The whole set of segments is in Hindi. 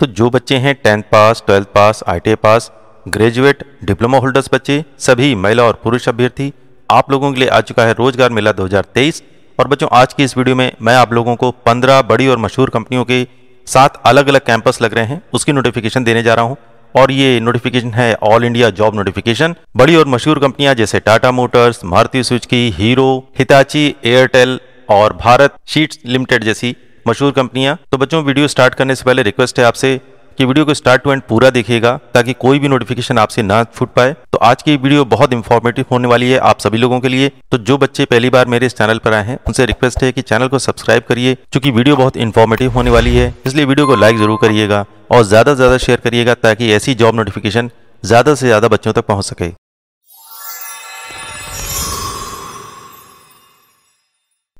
तो जो बच्चे हैं tenth pass twelfth pass I pass graduate diploma holders बच्चे सभी महिला और पुरुष अभ्यर्थी आप लोगों के लिए आ चुका है रोजगार मेला 2023 और बच्चों आज की इस वीडियो में मैं आप लोगों को 15 बड़ी और मशहूर कंपनियों के साथ अलग अलग कैंपस लग रहे हैं उसकी नोटिफिकेशन देने जा रहा हूँ और ये नोटिफिकेशन है ऑल इंडिया जॉब नोटिफिकेशन बड़ी और मशहूर कंपनियां जैसे टाटा मोटर्स मारुति की हीरो हिताची एयरटेल और भारत शीट्स लिमिटेड जैसी मशहूर कंपनियां तो बच्चों वीडियो स्टार्ट करने से पहले रिक्वेस्ट है आपसे कि वीडियो को स्टार्ट टू एंड पूरा देखिएगा ताकि कोई भी नोटिफिकेशन आपसे ना छूट पाए तो आज की वीडियो बहुत इंफॉर्मेटिव होने वाली है आप सभी लोगों के लिए तो जो बच्चे पहली बार मेरे इस चैनल पर आए हैं उनसे रिक्वेस्ट है कि चैनल को सब्सक्राइब करिए क्योंकि वीडियो बहुत इंफॉर्मेटिव होने वाली है इसलिए वीडियो को लाइक जरूर करिएगा और ज्यादा से ज्यादा शेयर करिएगा ताकि ऐसी जॉब नोटिफिकेशन ज्यादा से ज्यादा बच्चों तक पहुँच सके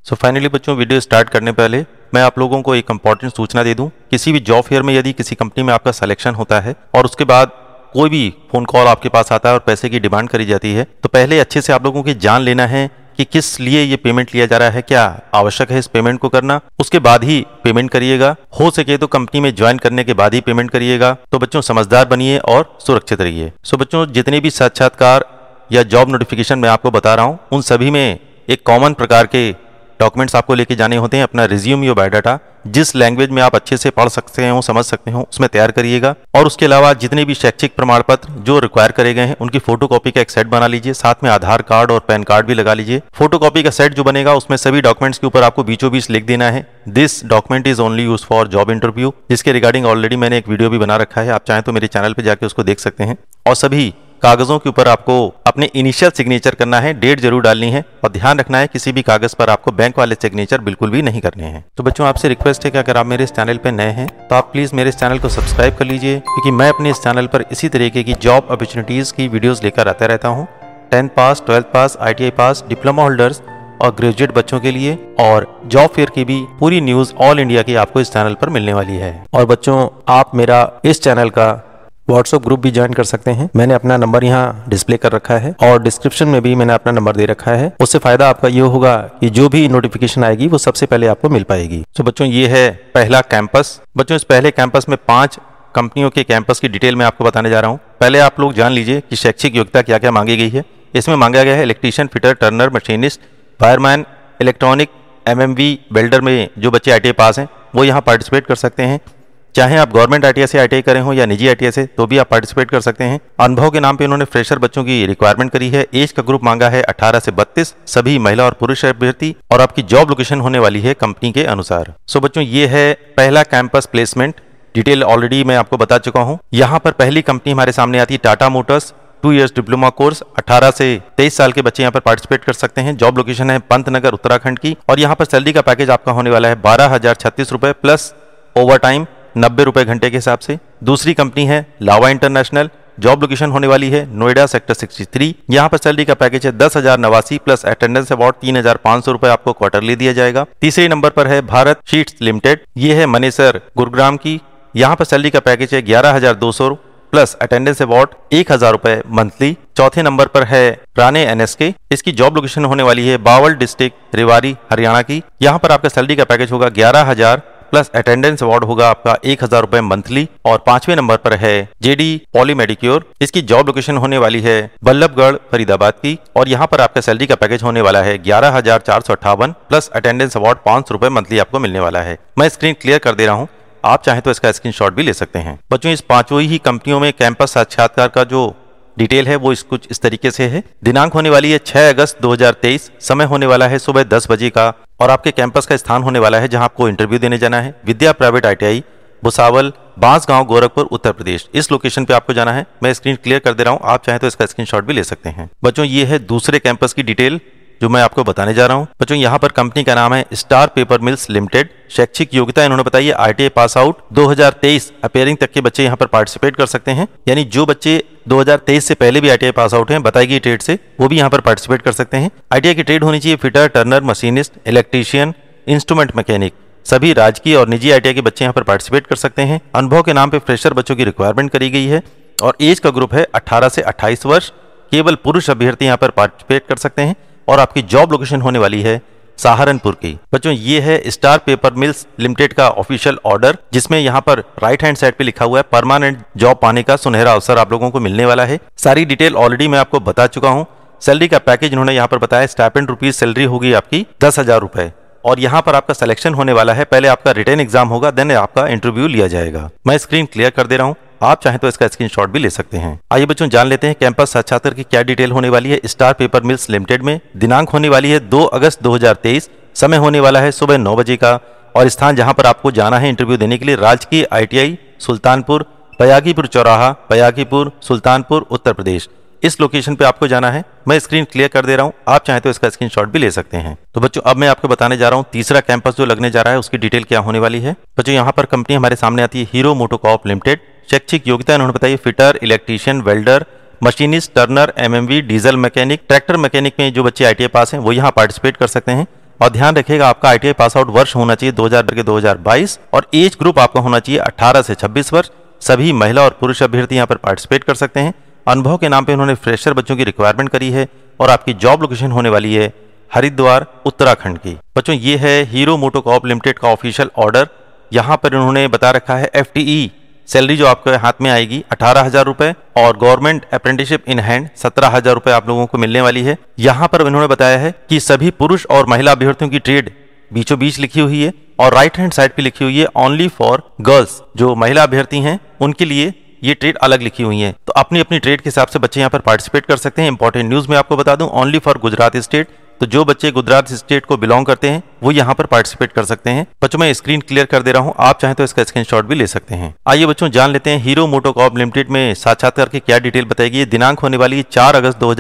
सो फाइनली बच्चों वीडियो स्टार्ट करने पहले मैं आप लोगों को एक इंपॉर्टेंट सूचना दे दूं किसी भी जॉब फेयर में यदि किसी कंपनी में आपका सिलेक्शन होता है और उसके बाद कोई भी फोन कॉल आपके पास आता है और पैसे की डिमांड करी जाती है तो पहले अच्छे से आप लोगों की जान लेना है कि किस लिए ये पेमेंट लिया जा रहा है क्या आवश्यक है इस पेमेंट को करना उसके बाद ही पेमेंट करिएगा हो सके तो कंपनी में ज्वाइन करने के बाद ही पेमेंट करिएगा तो बच्चों समझदार बनिए और सुरक्षित रहिए सो बच्चों जितने भी साक्षात्कार या जॉब नोटिफिकेशन मैं आपको बता रहा हूँ उन सभी में एक कॉमन प्रकार के डॉक्यूमेंट्स आपको लेके जाने होते हैं अपना रिज्यूम यो बायोडाटा जिस लैंग्वेज में आप अच्छे से पढ़ सकते हो समझ सकते हो उसमें तैयार करिएगा और उसके अलावा जितने भी शैक्षिक प्रमाण पत्र जो रिक्वायर करे गए हैं उनकी फोटो कॉपी का एक सेट बना लीजिए साथ में आधार कार्ड और पैन कार्ड भी लगा लीजिए फोटो कॉपी का सेट जो बनेगा उसमें सभी डॉक्यूमेंट्स के ऊपर आपको बीचों बीच लिख देना है this document is only use for job interview जिसके रिगार्डिंग ऑलरेडी मैंने एक वीडियो भी बना रखा है आप चाहें तो मेरे चैनल पर जाकर उसको देख सकते हैं और सभी कागज़ों के ऊपर आपको अपने इनिशियल सिग्नेचर करना है डेट जरूर डालनी है और ध्यान रखना है किसी भी कागज़ पर आपको बैंक वाले सिग्नेचर बिल्कुल भी नहीं करने हैं तो बच्चों आपसे रिक्वेस्ट है कि अगर आप मेरे इस चैनल पर नए हैं तो आप प्लीज़ मेरे इस चैनल को सब्सक्राइब कर लीजिए क्योंकि मैं अपने इस चैनल पर इसी तरीके की जॉब अपॉर्चुनिटीज़ की वीडियोज़ लेकर आता रहता हूँ tenth pass twelfth pass I pass diploma holders और ग्रेजुएट बच्चों के लिए और जॉब फेयर की भी पूरी न्यूज ऑल इंडिया की आपको इस चैनल पर मिलने वाली है और बच्चों आप मेरा इस चैनल का व्हाट्सअप ग्रुप भी ज्वाइन कर सकते हैं मैंने अपना नंबर यहाँ डिस्प्ले कर रखा है और डिस्क्रिप्शन में भी मैंने अपना नंबर दे रखा है उससे फायदा आपका ये होगा कि जो भी नोटिफिकेशन आएगी वो सबसे पहले आपको मिल पाएगी तो बच्चों ये है पहला कैंपस बच्चों इस पहले कैंपस में पांच कंपनियों के कैंपस की डिटेल में आपको बताने जा रहा हूँ पहले आप लोग जान लीजिए कि शैक्षिक योग्यता क्या क्या मांगी गई है इसमें मांगा गया है electrician fitter turner machinist fireman electronic M builder में जो बच्चे आई पास e हैं वो यहाँ पार्टिसिपेट कर सकते हैं चाहे आप गवर्नमेंट आई से आई करें हो या निजी आई से तो भी आप पार्टिसिपेट कर सकते हैं अनुभव के नाम पे उन्होंने फ्रेशर बच्चों की रिक्वायरमेंट करी है एज का ग्रुप मांगा है 18 से 32 सभी महिला और पुरुष अभ्यर्थी और आपकी जॉब लोकेशन होने वाली है कंपनी के अनुसार सो बच्चों ये है पहला कैंपस प्लेसमेंट डिटेल ऑलरेडी मैं आपको बता चुका हूँ यहाँ पर पहली कंपनी हमारे सामने आती है Tata Motors two years diploma course 18 से 23 साल के बच्चे यहाँ पर पार्टिसिपेट कर सकते हैं जॉब लोकेशन है पंत नगर उत्तराखंड की और यहाँ पर सैलरी का पैकेज आपका होने वाला है बारह हजार छत्तीस रुपए प्लस ओवर टाइम नब्बे रुपये घंटे के हिसाब से दूसरी कंपनी है लावा इंटरनेशनल जॉब लोकेशन होने वाली है नोएडा सेक्टर 63 यहाँ पर सैलरी का पैकेज है दस हजार नवासी प्लस अटेंडेंस अवार्ड तीन हजार पांच सौ रुपए आपको क्वार्टरली दिया जाएगा तीसरे नंबर पर है भारत शीट्स लिमिटेड ये है मनेसर गुरुग्राम की यहाँ पर सैलरी का पैकेज है ग्यारह हजार दो सौ प्लस अटेंडेंस अवार्ड एक हजार रूपए मंथली चौथे नंबर पर है राणे एनएसके इसकी जॉब लोकेशन होने वाली है बावल डिस्ट्रिक्ट रिवारी हरियाणा की यहाँ पर आपका सैलरी का पैकेज होगा ग्यारह हजार प्लस अटेंडेंस अवार्ड होगा आपका एक हजार रूपए मंथली और पांचवे नंबर पर है जेडी पॉली मेडिक्योर इसकी जॉब लोकेशन होने वाली है बल्लभगढ़ फरीदाबाद की और यहाँ पर आपका सैलरी का पैकेज होने वाला है ग्यारह हजार चार सौ अट्ठावन प्लस अटेंडेंस अवार्ड पांच रूपए मंथली आपको मिलने वाला है मैं स्क्रीन क्लियर कर दे रहा हूँ आप चाहें तो इसका स्क्रीनशॉट भी ले सकते हैं बच्चों इस पांचों ही कंपनियों में कैंपस साक्षात्कार का जो डिटेल है वो इस कुछ इस तरीके से है दिनांक होने वाली है 6 अगस्त 2023 समय होने वाला है सुबह 10 बजे का और आपके कैंपस का स्थान होने वाला है जहां आपको इंटरव्यू देने जाना है विद्या प्राइवेट आईटीआई भुसावल बांसगांव गोरखपुर उत्तर प्रदेश इस लोकेशन पे आपको जाना है मैं स्क्रीन क्लियर कर दे रहा हूँ आप चाहें तो इसका स्क्रीनशॉट भी ले सकते हैं बच्चों ये है दूसरे कैंपस की डिटेल जो मैं आपको बताने जा रहा हूँ बच्चों यहाँ पर कंपनी का नाम है स्टार पेपर मिल्स लिमिटेड शैक्षिक योग्यता इन्होंने बताई है आई पास आउट 2023 अपेयरिंग तक के बच्चे यहाँ पर पार्टिसिपेट कर सकते हैं यानी जो बच्चे 2023 से पहले भी आई पास आउट हैं बताई गई ट्रेड से वो भी यहाँ पर पार्टिसिपेट कर सकते हैं आई की ट्रेड होनी चाहिए fitter turner machinist electrician instrument mechanic सभी राजकीय और निजी आई के बच्चे यहाँ पर पार्टिसिपेट कर सकते हैं अनुभव के नाम पर फ्रेशर बच्चों की रिक्वायरमेंट करी गई है और एज का ग्रुप है अठारह से अट्ठाईस वर्ष केवल पुरुष अभ्यर्थी यहाँ पर पार्टिसिपेट कर सकते हैं और आपकी जॉब लोकेशन होने वाली है सहारनपुर की बच्चों ये है स्टार पेपर मिल्स लिमिटेड का ऑफिशियल ऑर्डर जिसमें यहाँ पर राइट हैंड साइड पे लिखा हुआ है परमानेंट जॉब पाने का सुनहरा अवसर आप लोगों को मिलने वाला है सारी डिटेल ऑलरेडी मैं आपको बता चुका हूँ सैलरी का पैकेज इन्होंने यहाँ पर बताया स्टाइपेंड रुपीज सैलरी होगी आपकी दस हजार रुपए और यहाँ पर आपका सिलेक्शन होने वाला है पहले आपका रिटर्न एग्जाम होगा देन आपका इंटरव्यू लिया जाएगा मैं स्क्रीन क्लियर कर दे रहा हूँ आप चाहें तो इसका स्क्रीनशॉट भी ले सकते हैं आइए बच्चों जान लेते हैं कैंपस साक्षात्कार की क्या डिटेल होने वाली है स्टार पेपर मिल्स लिमिटेड में दिनांक होने वाली है दो अगस्त दो समय होने वाला है सुबह नौ बजे का और स्थान जहां पर आपको जाना है इंटरव्यू देने के लिए राजकीय आईटीआई सुल्तानपुर पयागीपुर चौराहा पयागीपुर सुल्तानपुर उत्तर प्रदेश इस लोकेशन पे आपको जाना है मैं स्क्रीन क्लियर कर दे रहा हूँ आप चाहे तो इसका स्क्रीनशॉट भी ले सकते हैं तो बच्चों अब मैं आपको बताने जा रहा हूँ तीसरा कैंपस जो लगने जा रहा है उसकी डिटेल क्या होने वाली है बच्चों यहाँ पर कंपनी हमारे सामने आती है हीरो मोटोकॉप लिमिटेड शैक्षिक योग्यता उन्होंने बताई fitter electrician welder machinist turner MMV diesel mechanic tractor mechanic में जो बच्चे आईटीआई पास हैं वो यहाँ पार्टिसिपेट कर सकते हैं और ध्यान रखिएगा आपका आई पास आउट वर्ष होना चाहिए दो के दो और एज ग्रुप आपका होना चाहिए अठारह से छब्बीस वर्ष सभी महिला और पुरुष अभ्यर्थी यहाँ पर पार्टिसिपेट कर सकते हैं अनुभव के नाम पे उन्होंने फ्रेशर बच्चों की रिक्वायरमेंट करी है और आपकी जॉब लोकेशन होने वाली है हरिद्वार उत्तराखंड की बच्चों ये है हीरो मोटोकॉप लिमिटेड का ऑफिशियल ऑर्डर यहाँ पर उन्होंने बता रखा है एफ सैलरी e। जो आपके हाथ में आएगी अठारह हजार रुपए और गवर्नमेंट अप्रेंटिसशिप इन हैंड सत्रह हजार रुपए आप लोगों को मिलने वाली है यहाँ पर उन्होंने बताया है कि सभी पुरुष और महिला अभ्यर्थियों की ट्रेड बीचों बीच लिखी हुई है और राइट हैंड साइड पे लिखी हुई है ओनली फॉर गर्ल्स जो महिला अभ्यर्थी हैं उनके लिए ये ट्रेड अलग लिखी हुई है तो अपनी अपनी ट्रेड के हिसाब से बच्चे यहाँ पर पार्टिसिपेट कर सकते हैं इंपॉर्टेंट न्यूज में आपको बता दूं ओनली फॉर गुजरात स्टेट तो जो बच्चे गुजरात स्टेट को बिलोंग करते हैं वो यहाँ पर पार्टिसिपेट कर सकते हैं बच्चों मैं स्क्रीन क्लियर कर दे रहा हूँ आप चाहे तो इसका स्क्रीनशॉट भी ले सकते हैं आइए बच्चों जान लेते हैं हीरो मोटोकॉप लिमिटेड में साक्षात्कार की क्या डिटेल बताएगी दिनांक होने वाली चार अगस्त दो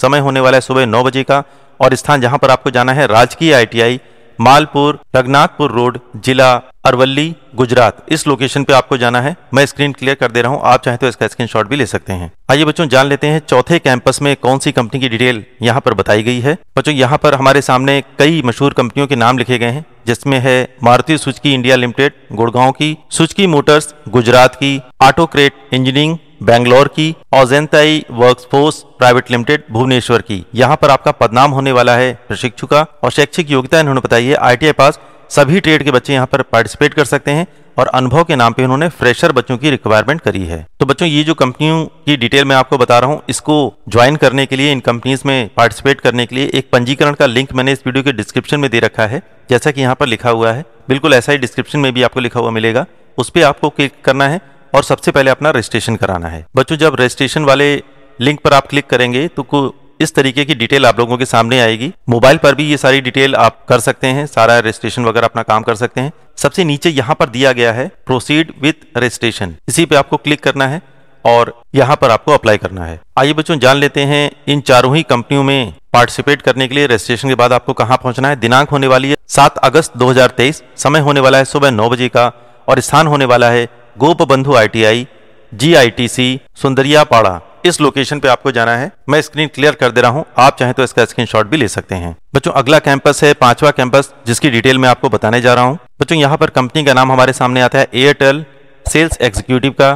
समय होने वाला है सुबह नौ बजे का और स्थान जहाँ पर आपको जाना है राजकीय आई मालपुर रघनाथपुर रोड जिला अरवली गुजरात इस लोकेशन पे आपको जाना है मैं स्क्रीन क्लियर कर दे रहा हूँ आप चाहे तो इसका स्क्रीनशॉट भी ले सकते हैं आइए बच्चों जान लेते हैं चौथे कैंपस में कौन सी कंपनी की डिटेल यहाँ पर बताई गई है बच्चों यहाँ पर हमारे सामने कई मशहूर कंपनियों के नाम लिखे गए हैं जिसमें है Maruti Suzuki India limited Gurgaon की सुचकी मोटर्स गुजरात की ऑटोक्रेट इंजीनियरिंग बेंगलोर की और जेंताई वर्कफोर्स प्राइवेट लिमिटेड भुवनेश्वर की यहाँ पर आपका पदनाम होने वाला है प्रशिक्षु का और शैक्षिक योग्यता इन्होंने बताई है आई पास सभी ट्रेड के बच्चे यहाँ पर पार्टिसिपेट कर सकते हैं और अनुभव के नाम पे उन्होंने फ्रेशर बच्चों की रिक्वायरमेंट करी है तो बच्चों ये जो कंपनियों की डिटेल मैं आपको बता रहा हूँ इसको ज्वाइन करने के लिए इन कंपनीज में पार्टिसिपेट करने के लिए एक पंजीकरण का लिंक मैंने इस वीडियो के डिस्क्रिप्शन में दे रखा है जैसा कि यहाँ पर लिखा हुआ है बिल्कुल ऐसा ही डिस्क्रिप्शन में भी आपको लिखा हुआ मिलेगा उस पर आपको क्लिक करना है और सबसे पहले अपना रजिस्ट्रेशन कराना है बच्चों जब रजिस्ट्रेशन वाले लिंक पर आप क्लिक करेंगे तो इस तरीके की डिटेल आप लोगों के सामने आएगी मोबाइल पर भी ये सारी डिटेल आप कर सकते हैं सारा रजिस्ट्रेशन वगैरह अपना काम कर सकते हैं सबसे नीचे यहाँ पर दिया गया है प्रोसीड विथ रजिस्ट्रेशन इसी पे आपको क्लिक करना है और यहाँ पर आपको अप्लाई करना है आइए बच्चों जान लेते हैं इन चारों ही कंपनियों में पार्टिसिपेट करने के लिए रजिस्ट्रेशन के बाद आपको कहाँ पहुंचना है दिनांक होने वाली है सात अगस्त दो समय होने वाला है सुबह नौ बजे का और स्थान होने वाला है गोप बंधु आईटीआई जीआईटीसी सुंदरियापाड़ा इस लोकेशन पे आपको जाना है मैं स्क्रीन क्लियर कर दे रहा हूँ आप चाहें तो इसका स्क्रीनशॉट भी ले सकते हैं बच्चों अगला कैंपस है पांचवा कैंपस जिसकी डिटेल मैं आपको बताने जा रहा हूँ बच्चों यहाँ पर कंपनी का नाम हमारे सामने आता है एयरटेल सेल्स एग्जीक्यूटिव का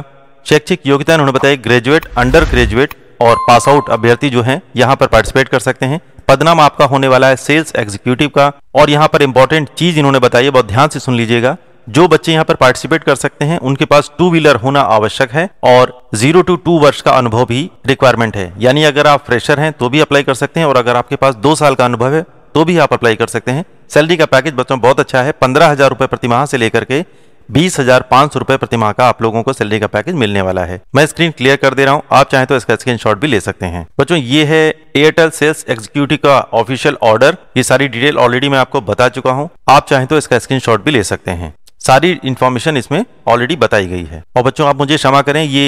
शैक्षिक योग्यता उन्होंने बताया ग्रेजुएट अंडर ग्रेजुएट और पास आउट अभ्यर्थी जो है यहाँ पर पार्टिसिपेट कर सकते हैं पदनाम आपका होने वाला है सेल्स एग्जीक्यूटिव का और यहाँ पर इंपॉर्टेंट चीज इन्होंने बताई बहुत ध्यान से सुन लीजिएगा जो बच्चे यहाँ पर पार्टिसिपेट कर सकते हैं उनके पास टू व्हीलर होना आवश्यक है और जीरो टू टू वर्ष का अनुभव भी रिक्वायरमेंट है यानी अगर आप फ्रेशर हैं तो भी अप्लाई कर सकते हैं और अगर आपके पास दो साल का अनुभव है तो भी आप अप्लाई कर सकते हैं सैलरी का पैकेज बच्चों बहुत अच्छा है पंद्रह हजार रुपए प्रतिमाह से लेकर के बीस हजार पांच सौ रुपए प्रतिमाह का आप लोगों को सैलरी का पैकेज मिलने वाला है मैं स्क्रीन क्लियर कर दे रहा हूँ आप चाहें तो इसका शॉट भी ले सकते हैं बच्चों ये है एयरटेल सेल्स एग्जीक्यूटिव का ऑफिशियल ऑर्डर ये सारी डिटेल ऑलरेडी मैं आपको बता चुका हूँ आप चाहें तो इसका शॉट भी ले सकते हैं सारी इन्फॉर्मेशन इसमें ऑलरेडी बताई गई है और बच्चों आप मुझे क्षमा करें ये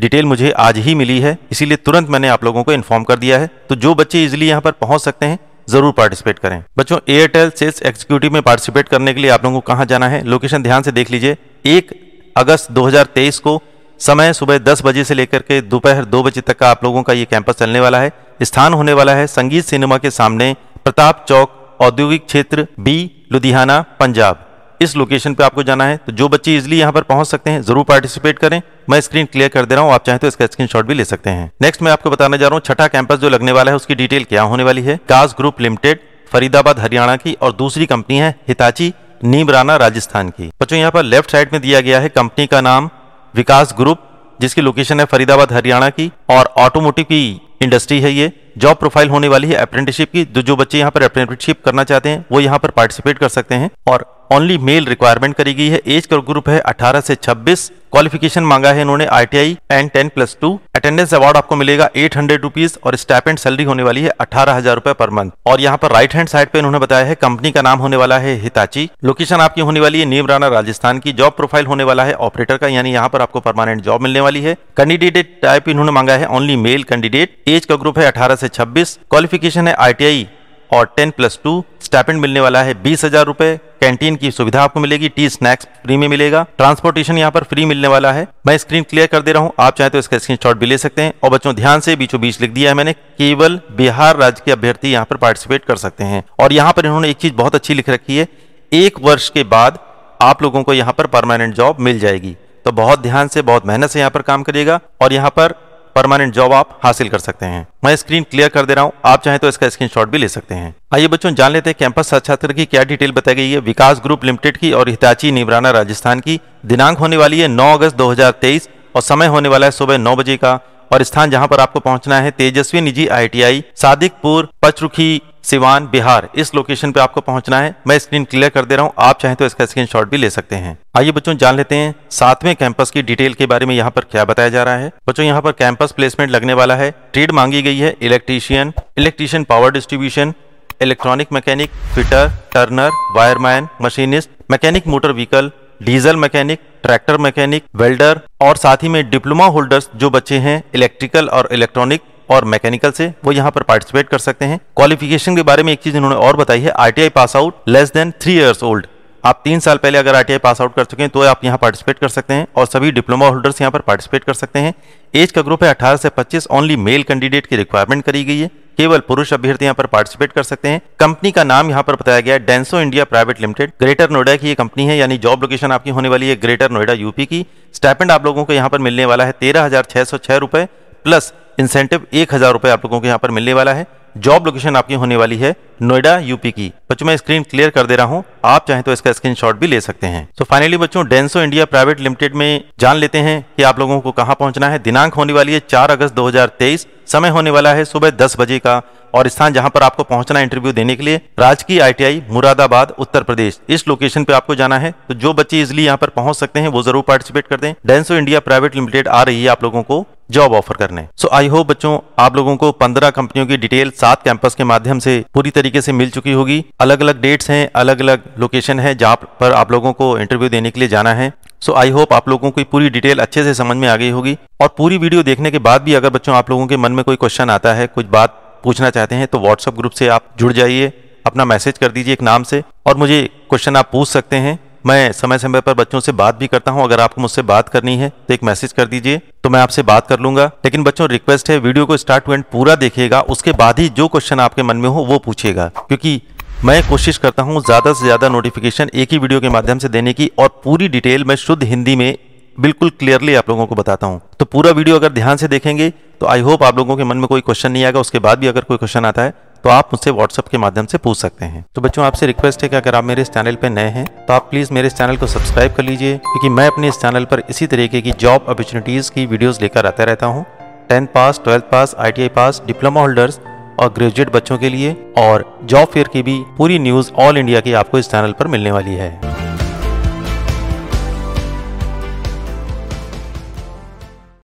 डिटेल मुझे आज ही मिली है इसीलिए तुरंत मैंने आप लोगों को इन्फॉर्म कर दिया है तो जो बच्चे इजिली यहाँ पर पहुंच सकते हैं जरूर पार्टिसिपेट करें बच्चों एयरटेल सेल्स एग्जीक्यूटिव में पार्टिसिपेट करने के लिए आप लोगों को कहाँ जाना है लोकेशन ध्यान से देख लीजिए एक अगस्त 2023 को समय सुबह दस बजे से लेकर के दोपहर दो बजे तक का आप लोगों का ये कैंपस चलने वाला है स्थान होने वाला है संगीत सिनेमा के सामने प्रताप चौक औद्योगिक क्षेत्र बी लुधियाना पंजाब इस लोकेशन पे आपको जाना है तो जो बच्चे इजिली यहाँ पर पहुंच सकते हैं जरूर पार्टिसिपेट करें मैं स्क्रीन क्लियर कर दे रहा हूँ आप चाहे तो इसका स्क्रीनशॉट भी ले सकते हैं नेक्स्ट मैं आपको बताने जा रहा हूँ छठा कैंपस जो लगने वाला है उसकी डिटेल क्या होने वाली है काज ग्रुप लिमिटेड फरीदाबाद हरियाणा की और दूसरी कंपनी है हिताची नीमराना राजस्थान की बच्चों यहाँ पर लेफ्ट साइड में दिया गया है कंपनी का नाम विकास ग्रुप जिसकी लोकेशन है फरीदाबाद हरियाणा की और ऑटोमोटिव की इंडस्ट्री है ये जॉब प्रोफाइल होने वाली है अप्रेंटिसशिप की जो तो जो बच्चे यहाँ पर अप्रेंटिसशिप करना चाहते हैं वो यहाँ पर पार्टिसिपेट कर सकते हैं और ओनली मेल रिक्वायरमेंट करी गई है एज का ग्रुप है 18 से 26 क्वालिफिकेशन मांगा है इन्होंने ITI and 10 plus two attendance award आपको मिलेगा एट हंड्रेड रुपीज और एंड सैलरी होने वाली है अठारह हजार रुपए पर मंथ और यहाँ पर राइट हैंड साइड पे इन्होंने बताया है कंपनी का नाम होने वाला है हिताची लोकेशन आपकी होने वाली है नीमराना राजस्थान की जॉब प्रोफाइल होने वाला है ऑपरेटर का यानी यहाँ पर आपको परमानेंट जॉब मिलने वाली है कैंडिडेट टाइप इन्होंने मांगा है ओनली मेल कैंडिडेट एज का ग्रुप है अठारह से छब्बीस क्वालिफिकेशन है आई और टेन प्लस टू स्टैपेंड मिलने वाला है बीस हजार रुपए कैंटीन की सुविधा आपको मिलेगी टी स्नैक्स फ्री में मिलेगा ट्रांसपोर्टेशन यहाँ पर फ्री मिलने वाला है मैं स्क्रीन क्लियर कर दे रहा हूँ आप चाहे तो इसका स्क्रीन भी ले सकते हैं और बच्चों ध्यान से बीचों बीच लिख दिया है मैंने केवल बिहार राज्य के अभ्यर्थी यहाँ पर पार्टिसिपेट कर सकते हैं और यहाँ पर इन्होंने एक चीज बहुत अच्छी लिख रखी है एक वर्ष के बाद आप लोगों को यहाँ पर परमानेंट जॉब मिल जाएगी तो बहुत ध्यान से बहुत मेहनत से यहाँ पर काम करिएगा और यहाँ पर परमानेंट जॉब आप हासिल कर सकते हैं मैं स्क्रीन क्लियर कर दे रहा हूँ आप चाहे तो इसका स्क्रीनशॉट भी ले सकते हैं आइए बच्चों जान लेते हैं कैंपस साक्षात्कार की क्या डिटेल बताई गई है विकास ग्रुप लिमिटेड की और हिताची निबराना राजस्थान की दिनांक होने वाली है नौ अगस्त दो और समय होने वाला है सुबह नौ बजे का और स्थान जहां पर आपको पहुंचना है तेजस्वी निजी आईटीआई सादिकपुर पचरुखी सिवान बिहार इस लोकेशन पे आपको पहुंचना है मैं स्क्रीन क्लियर कर दे रहा हूं आप चाहें तो इसका स्क्रीनशॉट भी ले सकते हैं आइए बच्चों जान लेते हैं सातवें कैंपस की डिटेल के बारे में यहाँ पर क्या बताया जा रहा है बच्चों यहाँ पर कैंपस प्लेसमेंट लगने वाला है ट्रेड मांगी गई है electrician electrician power distribution electronic mechanic fitter turner wireman machinist mechanic motor vehicle diesel mechanic tractor mechanic welder और साथ ही में डिप्लोमा होल्डर्स जो बच्चे हैं इलेक्ट्रिकल और इलेक्ट्रॉनिक और मैकेनिकल से वो यहाँ पर पार्टिसिपेट कर सकते हैं क्वालिफिकेशन के बारे में एक चीज इन्होंने और बताई है RTI pass out less than three years old आप तीन साल पहले अगर आरटीआई पास आउट कर चुके हैं तो आप यहाँ पार्टिसिपेट कर सकते हैं और सभी डिप्लोमा होल्डर्स यहाँ पर पार्टिसिपेट कर सकते हैं एज का ग्रुप है अठारह से पच्चीस ओनली मेल कैंडिडेट की रिक्वायरमेंट करी गई है केवल पुरुष अभ्यर्थी यहाँ पर पार्टिसिपेट कर सकते हैं कंपनी का नाम यहाँ पर बताया गया है Denso India private limited greater Noida की ये कंपनी है यानी जॉब लोकेशन आपकी होने वाली है ग्रेटर नोएडा यूपी की स्टैपेंड आप लोगों को यहाँ पर मिलने वाला है तेरह हजार छह सौ छह रुपए प्लस इंसेंटिव एक हजार रुपए आप लोगों को यहाँ पर मिलने वाला है जॉब लोकेशन आपकी होने वाली है नोएडा यूपी की बच्चों मैं स्क्रीन क्लियर कर दे रहा हूँ आप चाहें तो इसका स्क्रीनशॉट भी ले सकते हैं तो फाइनली बच्चों डेंसो इंडिया प्राइवेट लिमिटेड में जान लेते हैं कि आप लोगों को कहाँ पहुंचना है दिनांक होने वाली है चार अगस्त दो समय होने वाला है सुबह दस बजे का और स्थान जहां पर आपको पहुंचना इंटरव्यू देने के लिए राजकीय आईटीआई मुरादाबाद उत्तर प्रदेश इस लोकेशन पे आपको जाना है तो जो बच्चे इजिली यहाँ पर पहुंच सकते हैं वो जरूर पार्टिसिपेट करते हैं डेंसो इंडिया प्राइवेट लिमिटेड आ रही है आप लोगों को जॉब ऑफर करने सो आई होप बच्चों आप लोगों को पंद्रह कंपनियों की डिटेल सात कैंपस के माध्यम से पूरी तरीके से मिल चुकी होगी अलग अलग डेट्स हैं अलग अलग लोकेशन है जहाँ पर आप लोगों को इंटरव्यू देने के लिए जाना है सो आई होप आप लोगों को पूरी डिटेल अच्छे से समझ में आ गई होगी और पूरी वीडियो देखने के बाद भी अगर बच्चों आप लोगों के मन में कोई क्वेश्चन आता है कुछ बात पूछना चाहते हैं तो व्हाट्सअप ग्रुप से आप जुड़ जाइए अपना मैसेज कर दीजिए एक नाम से और मुझे क्वेश्चन आप पूछ सकते हैं मैं समय समय पर बच्चों से बात भी करता हूं अगर आपको मुझसे बात करनी है तो एक मैसेज कर दीजिए तो मैं आपसे बात कर लूंगा लेकिन बच्चों रिक्वेस्ट है वीडियो को स्टार्ट टू एंड पूरा देखिएगा उसके बाद ही जो क्वेश्चन आपके मन में हो वो पूछेगा क्योंकि मैं कोशिश करता हूँ ज़्यादा से ज़्यादा नोटिफिकेशन एक ही वीडियो के माध्यम से देने की और पूरी डिटेल मैं शुद्ध हिंदी में बिल्कुल क्लियरली आप लोगों को बताता हूँ तो पूरा वीडियो अगर ध्यान से देखेंगे तो आई होप आप लोगों के मन में कोई क्वेश्चन नहीं आएगा उसके बाद भी अगर कोई क्वेश्चन आता है तो आप मुझसे व्हाट्सअप के माध्यम से पूछ सकते हैं तो बच्चों आपसे रिक्वेस्ट है कि अगर आप मेरे इस चैनल पर नए हैं तो आप प्लीज़ मेरे इस चैनल को सब्सक्राइब कर लीजिए क्योंकि मैं अपने इस चैनल पर इसी तरीके की जॉब अपॉर्चुनिटीज़ की वीडियोज़ लेकर आता रहता हूँ tenth pass twelfth pass I pass diploma holders और ग्रेजुएट बच्चों के लिए और जॉब फेयर की भी पूरी न्यूज़ ऑल इंडिया की आपको इस चैनल पर मिलने वाली है